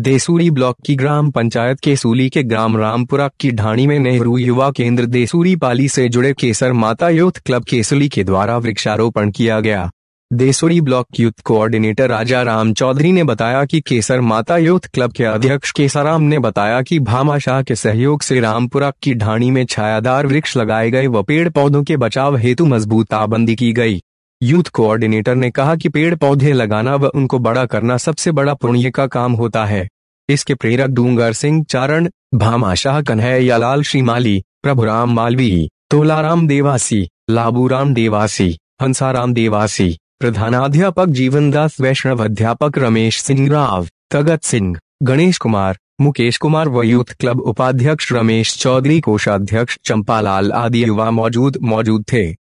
Desuri block की ग्राम पंचायत केसूली के ग्राम रामपुरा की ढाणी में नेहरू युवा केंद्र देसूरी पाली से जुड़े केसर माता यूथ क्लब केसली के द्वारा वृक्षारोपण किया गया Desuri block youth coordinator Raja Ram Chaudhary ने बताया कि केसर माता यूथ क्लब के अध्यक्ष केसाराम ने बताया कि भामा शाह के सहयोग से रामपुरा की ढाणी में छायादार वृक्ष लगाए गए व पेड़ पौधों के बचाव हेतु मजबूत पाबंदी की गई यूथ कोऑर्डिनेटर ने कहा कि पेड़ पौधे लगाना व उनको बड़ा करना सबसे बड़ा पुण्य का काम होता है इसके प्रेरक डूंगर सिंह चारण भामा शाह कन्हैया लाल श्रीमाली प्रभुराम मालवी तोलाराम देवासी लाबूराम देवासी हंसाराम देवासी प्रधानाध्यापक जीवनदास वैष्णव अध्यापक रमेश सिंह राव तगत सिंह गणेश कुमार मुकेश कुमार व यूथ क्लब उपाध्यक्ष रमेश चौधरी कोषाध्यक्ष चंपालाल आदि युवा मौजूद मौजूद थे